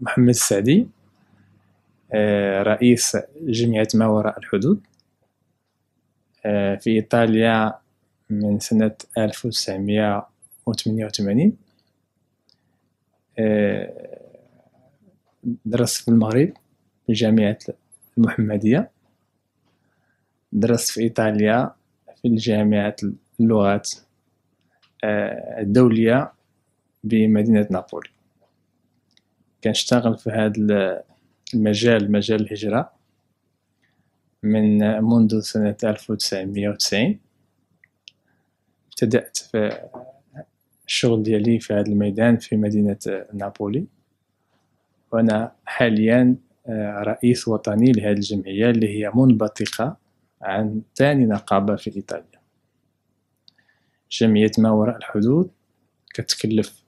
محمد السعدي آه، رئيس جمعية ما وراء الحدود آه، في إيطاليا من سنة 1988 آه، درست في المغرب في جامعة المحمدية درست في إيطاليا في جامعة اللغات الدولية بمدينة نابولي كنشتغل في هذا المجال مجال الهجرة من منذ سنة ألف وتسعين ابتدأت في الشغل ديالي في هذا الميدان في مدينة نابولي وأنا حاليا آه، رئيس وطني لهذه الجمعية اللي هي منبثقة عن ثاني نقابة في إيطاليا جمعية ما وراء الحدود كتكلف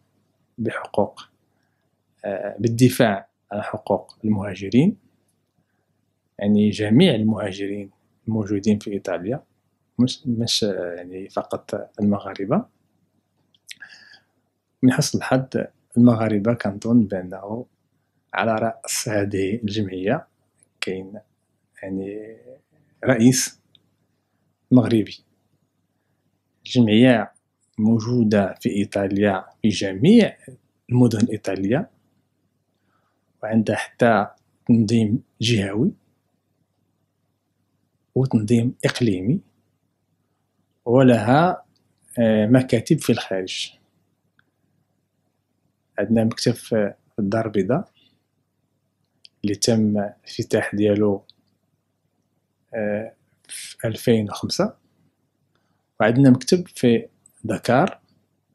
بحقوق آه، بالدفاع عن حقوق المهاجرين يعني جميع المهاجرين الموجودين في إيطاليا مش, مش آه، يعني فقط المغاربة من حسن الحظ المغاربة كنظن بأنه على رأس هذه الجمعية كاين يعني رئيس مغربي الجمعية موجودة في إيطاليا في جميع المدن الإيطالية وعندها حتى تنظيم جهوي وتنظيم إقليمي ولها آه، مكاتب في الخارج عندنا مكتب في الدار البيضاء اللي تم الافتتاح ديالو آه، في 2005 وعندنا مكتب في دكار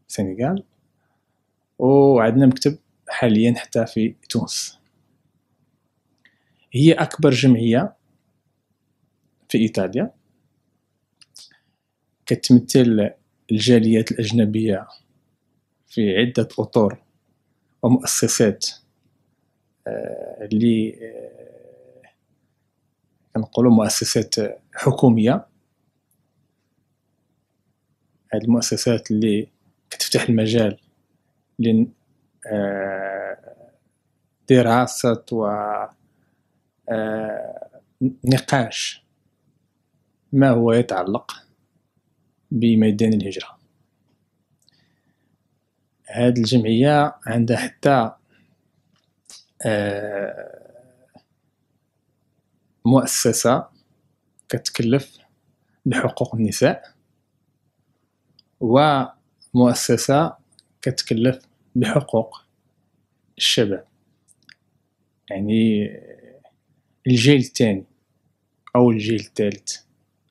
سنغال وعندنا مكتب حاليا حتى في تونس هي أكبر جمعية في إيطاليا كتمثل الجاليات الأجنبية في عدة أطر ومؤسسات آه، اللي آه، كنقولوا مؤسسات حكومية هاد المؤسسات اللي كتفتح المجال لدراسة آه، و آه، نقاش ما هو يتعلق بميدان الهجرة هذه الجمعية عندها حتى آه، مؤسسة كتكلف بحقوق النساء ومؤسسة كتكلف بحقوق الشباب يعني الجيل الثاني أو الجيل الثالث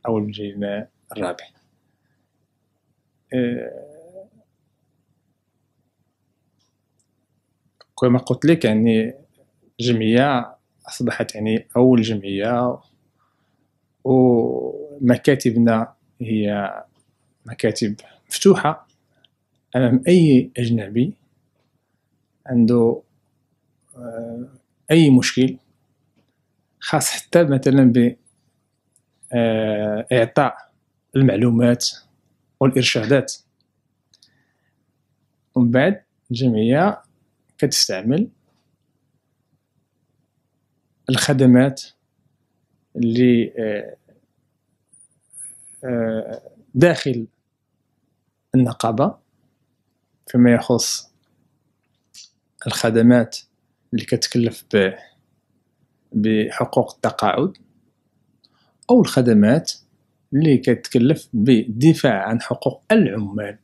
أو الجيل الرابع آه، كما قلت لك يعني جمعية أصبحت يعني أول جمعية ومكاتبنا هي مكاتب مفتوحة أمام أي أجنبي عنده آه، أي مشكل خاص حتى مثلا ب آه، اعطاء المعلومات والارشادات ومن بعد الجمعيه كتستعمل الخدمات اللي آه، آه، داخل النقابه فيما يخص الخدمات اللي كتكلف به بحقوق التقاعد أو الخدمات اللي كتكلف بالدفاع عن حقوق العمال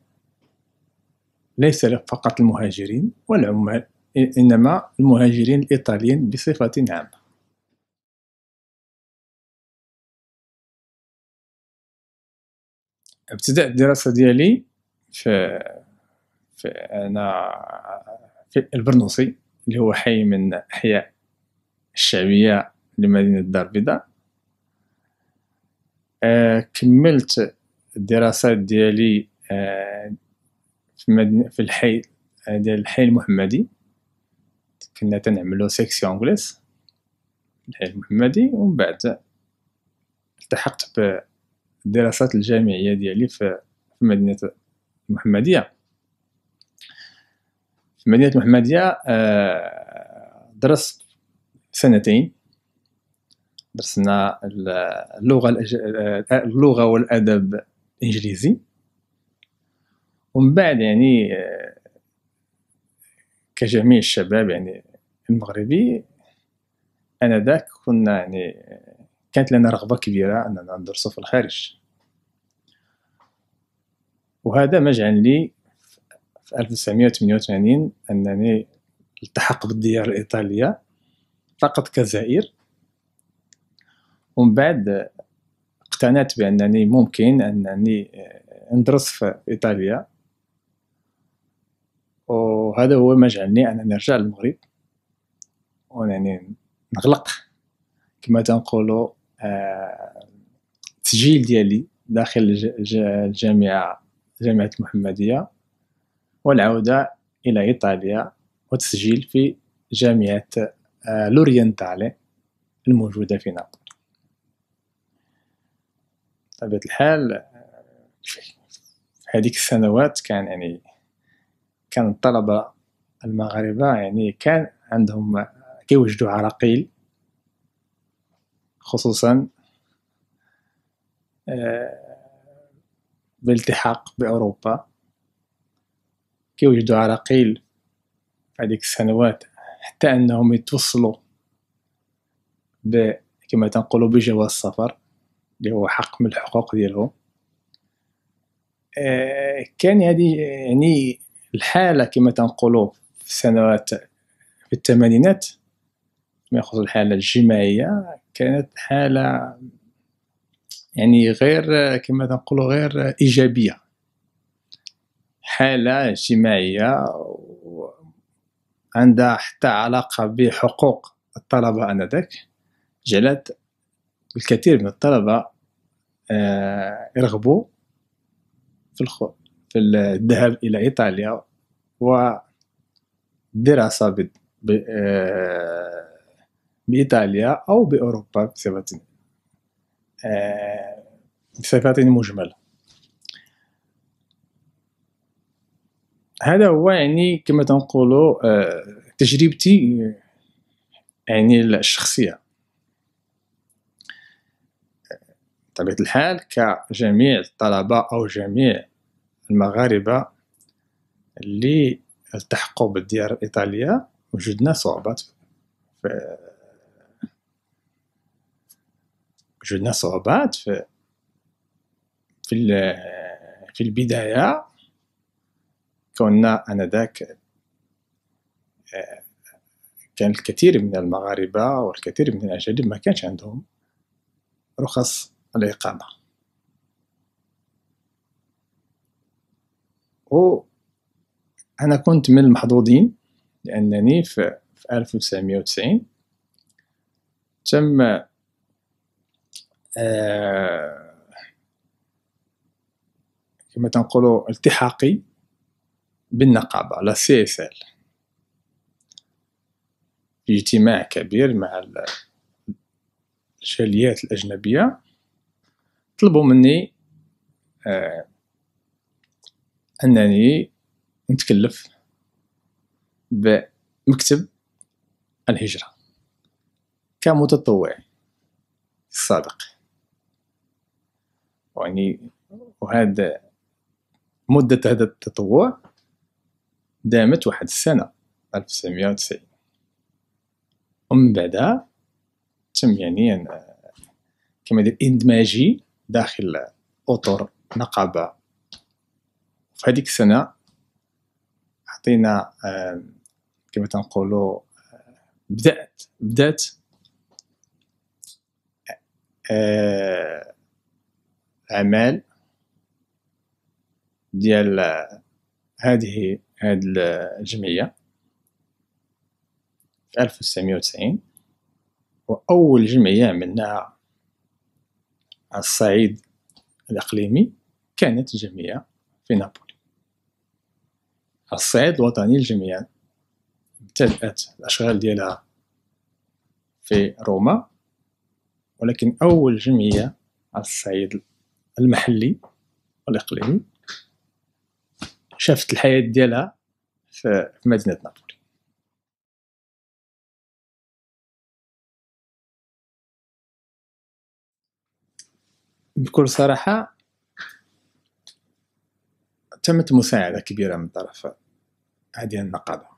ليس فقط المهاجرين والعمال إنما المهاجرين الإيطاليين بصفة عامة ابتدأت الدراسة ديالي في, في أنا في البرنوسي اللي هو حي من أحياء الشعبية لمدينة الدار البيضاء آه كملت الدراسات ديالي آه في, مدينة في الحي آه، ديال الحي المحمدي كنا تنعملو سيكسيون في الحي المحمدي ومن بعد التحقت بالدراسات الجامعية ديالي في مدينة المحمدية في مدينة المحمدية آه، درست سنتين درسنا اللغه آه، اللغه والادب الانجليزي ومن بعد يعني آه، كجميع الشباب يعني المغربي انا ذاك كنا يعني آه، كانت لنا رغبه كبيره اننا ندرسو في الخارج وهذا ما جعل لي في 1988 انني التحق بالديار الايطاليه فقط كزائر ومن بعد اقتنعت بانني ممكن انني ندرس في ايطاليا وهذا هو ما جعلني انا نرجع للمغرب وانني نغلق كما تنقولوا آه، التسجيل ديالي داخل الجامعه جامعه المحمديه والعوده الى ايطاليا والتسجيل في جامعه آه، لورينتالي الموجودة في نابولي بطبيعة الحال آه، في هذيك السنوات كان يعني كان الطلبة المغاربة يعني كان عندهم كيوجدوا عراقيل خصوصا آه، بالالتحاق بأوروبا كيوجدوا عراقيل في هذيك السنوات حتى انهم يتوصلوا ب كما تنقلوا بجواز السفر اللي هو حق من الحقوق ديالهم آه، كان هذه يعني الحاله كما تنقلوا في السنوات في الثمانينات ما يخص الحاله الجماعيه كانت حاله يعني غير كما تنقولوا غير ايجابيه حاله اجتماعيه عندها حتى علاقة بحقوق الطلبة آنذاك جعلت الكثير من الطلبة آه، يرغبوا في في الذهاب إلى إيطاليا ودراسة آه، بإيطاليا أو بأوروبا بصفة آه، بصفة مجملة هذا هو يعني كما تنقولوا آه، تجربتي آه، يعني الشخصيه بطبيعه الحال كجميع الطلبه او جميع المغاربه اللي التحقوا بالديار الايطاليه وجدنا صعوبات في وجدنا صعوبات في, في البدايه كوننا آنذاك آه، كان الكثير من المغاربة والكثير من الأجانب ما كانش عندهم رخص الإقامة و انا كنت من المحظوظين لأنني في 1990 تم آه، كما تنقلوا التحاقي بالنقابة على سي اس ال في اجتماع كبير مع الجاليات الأجنبية طلبوا مني آه، أنني نتكلف بمكتب الهجرة كمتطوع صادق يعني وهذا مدة هذا التطوع دامت واحد السنة 1990 ومن بعدها تم يعني كما يدير اندماجي داخل اطر نقابه في هذيك السنه عطينا كما تنقولوا بدات بدات اعمال ديال هذه هذه الجمعية في 1990 وأول جمعية عملناها على الصعيد الإقليمي كانت جمعية في نابولي على الصعيد الوطني الجمعية ابتدأت الأشغال ديالها في روما ولكن أول جمعية على الصعيد المحلي والإقليمي شافت الحياه ديالها في مدينه نابولي بكل صراحه تمت مساعده كبيره من طرف هذه النقابه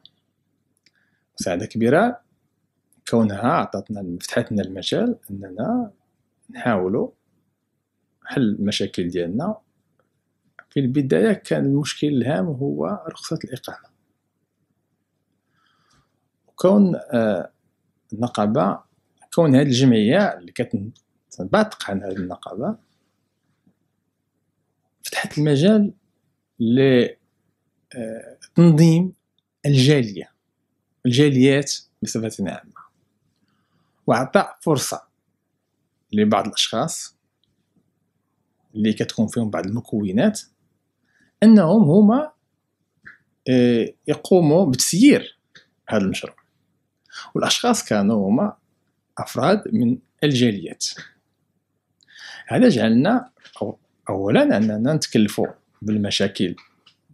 مساعده كبيره كونها عطاتنا فتحتنا المجال اننا نحاولوا حل المشاكل ديالنا في البداية كان المشكل الهام هو رخصة الإقامة وكون آه، النقابة كون هذه الجمعية اللي كتنباطق عن هذه النقابة فتحت المجال لتنظيم آه، الجالية الجاليات بصفة عامة وعطاء فرصة لبعض الأشخاص اللي كتكون فيهم بعض المكونات انهم هما آه، يقوموا بتسيير هذا المشروع والاشخاص كانوا هما افراد من الجاليات هذا جعلنا اولا اننا نتكلفوا بالمشاكل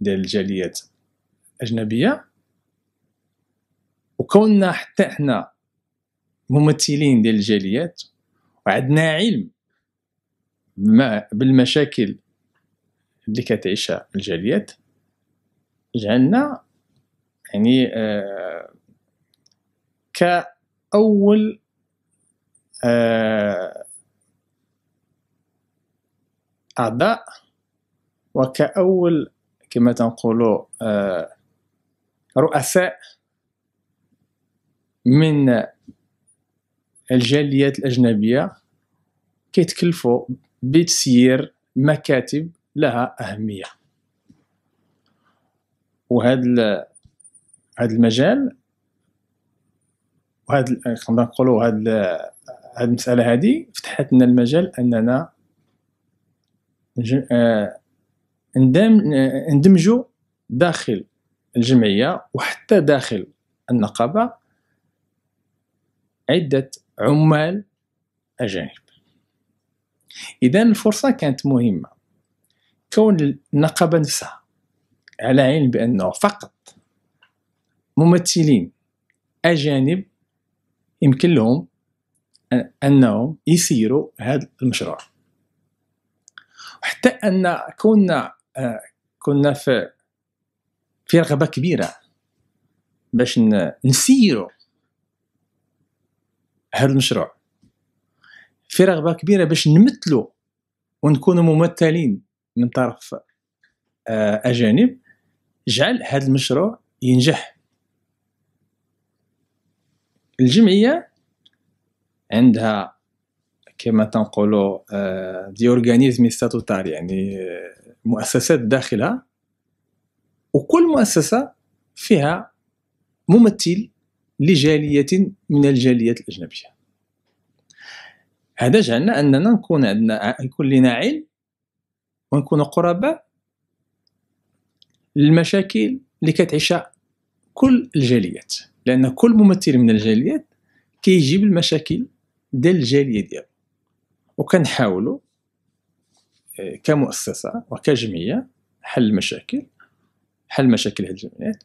ديال الجاليات الاجنبيه وكوننا حتى احنا ممثلين ديال الجاليات وعندنا علم بالمشاكل اللي كتعيشها الجاليات جعلنا يعني آه، كأول آه، أعضاء وكأول كما تنقولوا آه، رؤساء من الجاليات الأجنبية كيتكلفوا بتسيير مكاتب لها أهمية وهذا هذا المجال وهذا خلينا نقولوا هذه المسألة هذه فتحت لنا المجال أننا اندمجوا آه، داخل الجمعية وحتى داخل النقابة عدة عمال أجانب إذا الفرصة كانت مهمة كون النقابه نفسها على علم بانه فقط ممثلين اجانب يمكن لهم انهم يسيروا هذا المشروع حتى ان كنا آه، كنا في في رغبه كبيره باش نسيروا هذا المشروع في رغبه كبيره باش نمثلوا ونكونوا ممثلين من طرف آه، اجانب جعل هذا المشروع ينجح الجمعيه عندها كما تنقولوا دي اورغانيزمي ستاتوتار يعني آه، مؤسسات داخلها وكل مؤسسه فيها ممثل لجاليه من الجاليات الاجنبيه هذا جعلنا اننا نكون عندنا يكون لنا علم ونكونوا قرباء للمشاكل اللي كتعيشها كل الجاليات لان كل ممثل من الجاليات كيجيب المشاكل ديال الجاليه ديالو وكنحاولوا آه، كمؤسسه وكجمعيه حل المشاكل حل مشاكل هاد الجاليات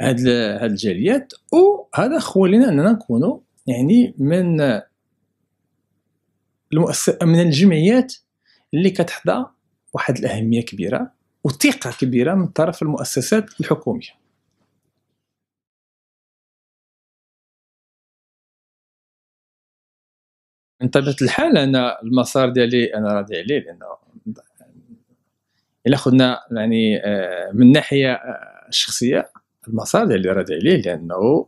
هاد هاد الجاليات وهذا خولينا اننا نكونوا يعني من المؤسسه من الجمعيات اللي كتحضر واحد الاهميه كبيره وثقه كبيره من طرف المؤسسات الحكوميه من طبيعه الحال انا المسار ديالي انا راضي عليه لانه الا خدنا يعني آه، من الناحيه آه، الشخصيه المسار ديالي راضي عليه لانه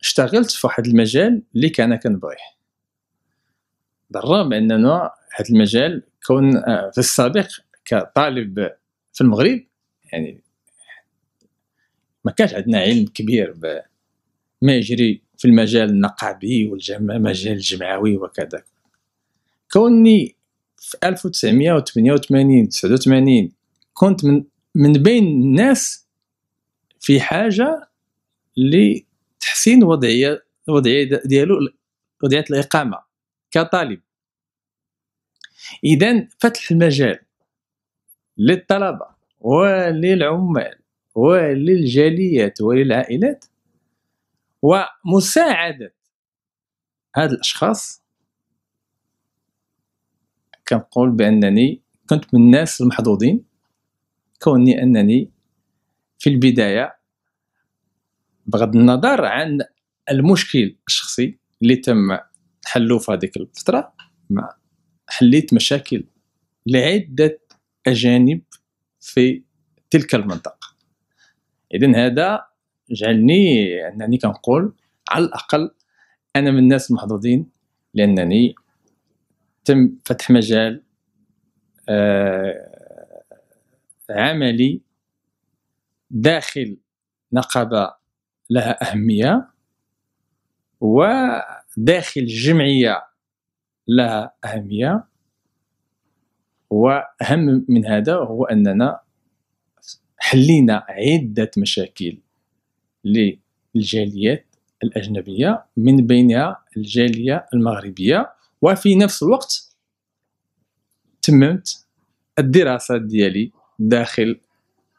اشتغلت في واحد المجال اللي كان كنبغيه بالرغم اننا هذا المجال كون آه، في السابق كطالب في المغرب يعني ما كانش عندنا علم كبير ما يجري في المجال النقابي والمجال الجمعوي وكذا كوني في 1988 89 كنت من من بين الناس في حاجه لتحسين وضعيه وضعية ديالو وضعيه الاقامه كطالب اذا فتح المجال للطلبه وللعمال وللجاليات وللعائلات ومساعده هاد الاشخاص كنقول بانني كنت من الناس المحظوظين كوني انني في البدايه بغض النظر عن المشكل الشخصي اللي تم حله في هذيك الفتره مع حليت مشاكل لعدة أجانب في تلك المنطقة إذن هذا جعلني أنني كنقول على الأقل أنا من الناس المحظوظين لأنني تم فتح مجال آه، عملي داخل نقابة لها أهمية وداخل جمعية لها أهمية وأهم من هذا هو أننا حلينا عدة مشاكل للجاليات الأجنبية من بينها الجالية المغربية وفي نفس الوقت تممت الدراسة ديالي داخل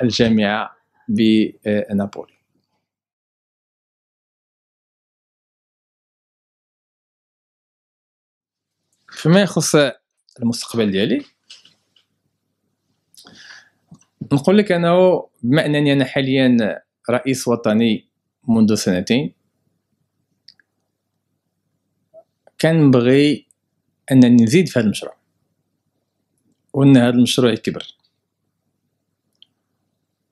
الجامعة بنابولي فيما يخص المستقبل ديالي نقول لك انه بما انني انا حاليا رئيس وطني منذ سنتين كنبغي انني نزيد في هذا المشروع وان هذا المشروع يكبر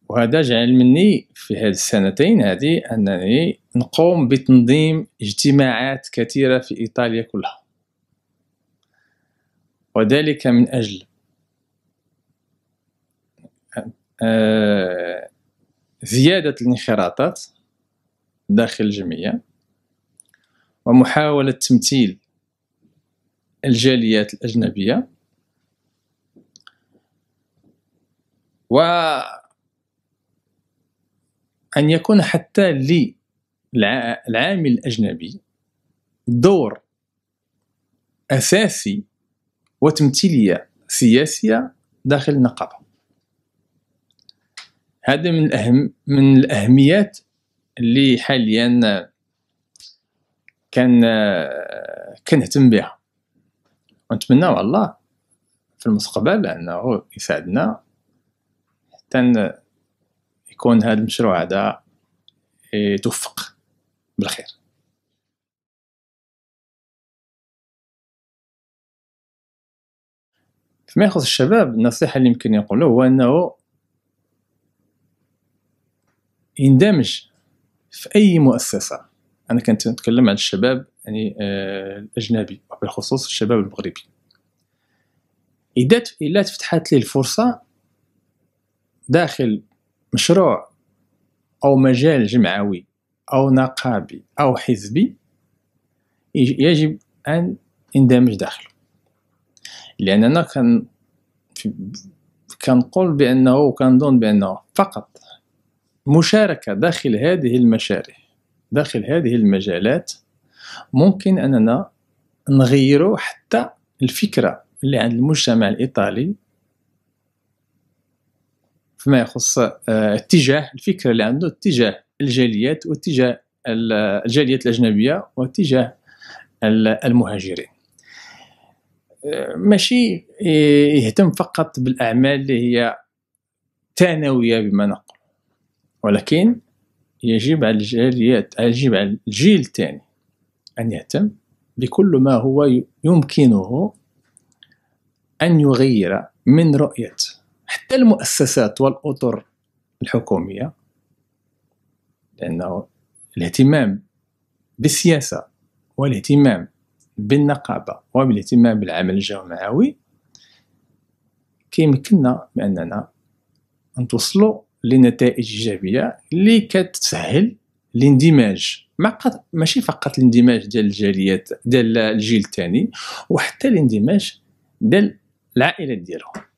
وهذا جعل مني في هذه السنتين هذه انني نقوم بتنظيم اجتماعات كثيره في ايطاليا كلها وذلك من أجل آه، زيادة الانخراطات داخل الجمعية ومحاولة تمثيل الجاليات الأجنبية وأن يكون حتى للعامل الأجنبي دور أساسي وتمثيليه سياسيه داخل النقابه هذا من الأهم من الاهميات اللي حاليا كان كنهتم بها ونتمنى الله في المستقبل انه يساعدنا حتى يكون هذا المشروع هذا يتوفق بالخير فيما يخص الشباب النصيحه اللي يمكن يقوله هو انه يندمج في اي مؤسسه انا كنت نتكلم عن الشباب يعني آه، الاجنبي وبالخصوص الشباب المغربي اذا الا تفتحت لي الفرصه داخل مشروع او مجال جمعوي او نقابي او حزبي يجب ان اندمج داخله لاننا كان كنقول بانه وكنظن بانه فقط مشاركه داخل هذه المشاريع داخل هذه المجالات ممكن اننا نغيروا حتى الفكره اللي عند المجتمع الايطالي فيما يخص آه، اتجاه الفكره اللي عنده اتجاه الجاليات واتجاه الجاليات الاجنبيه واتجاه المهاجرين ماشي يهتم فقط بالاعمال اللي هي ثانويه بما نقول ولكن يجب على الجاليات يجب على الجيل الثاني ان يهتم بكل ما هو يمكنه ان يغير من رؤيه حتى المؤسسات والاطر الحكوميه لانه الاهتمام بالسياسه والاهتمام بالنقابه وبالاهتمام بالعمل الجماعوي كيمكننا باننا نتوصلوا لنتائج ايجابيه اللي كتسهل الاندماج ما ماشي فقط الاندماج ديال الجاليات ديال الجيل الثاني وحتى الاندماج ديال العائلات ديالهم